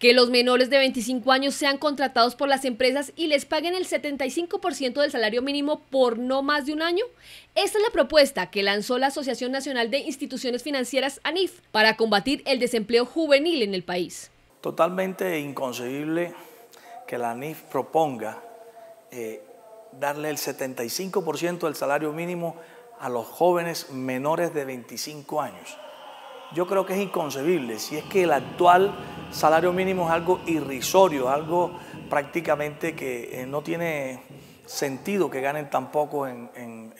que los menores de 25 años sean contratados por las empresas y les paguen el 75% del salario mínimo por no más de un año? Esta es la propuesta que lanzó la Asociación Nacional de Instituciones Financieras ANIF para combatir el desempleo juvenil en el país. Totalmente inconcebible que la ANIF proponga eh, darle el 75% del salario mínimo a los jóvenes menores de 25 años. Yo creo que es inconcebible, si es que el actual salario mínimo es algo irrisorio, algo prácticamente que eh, no tiene sentido que ganen tan poco en,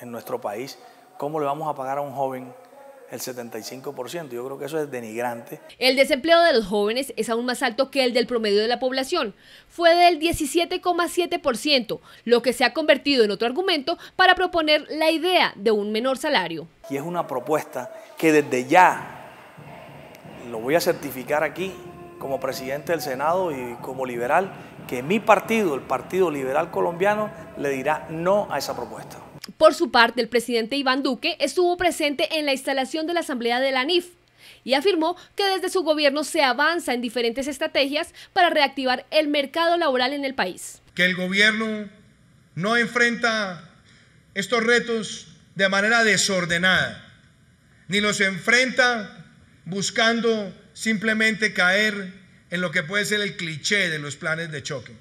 en nuestro país. ¿Cómo le vamos a pagar a un joven el 75%. Yo creo que eso es denigrante. El desempleo de los jóvenes es aún más alto que el del promedio de la población. Fue del 17,7%, lo que se ha convertido en otro argumento para proponer la idea de un menor salario. Y es una propuesta que desde ya, lo voy a certificar aquí, como presidente del Senado y como liberal, que mi partido, el Partido Liberal Colombiano, le dirá no a esa propuesta. Por su parte, el presidente Iván Duque estuvo presente en la instalación de la Asamblea de la NIF y afirmó que desde su gobierno se avanza en diferentes estrategias para reactivar el mercado laboral en el país. Que el gobierno no enfrenta estos retos de manera desordenada, ni los enfrenta buscando simplemente caer en lo que puede ser el cliché de los planes de choque.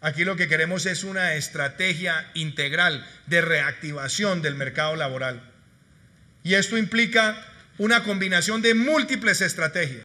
Aquí lo que queremos es una estrategia integral de reactivación del mercado laboral. Y esto implica una combinación de múltiples estrategias.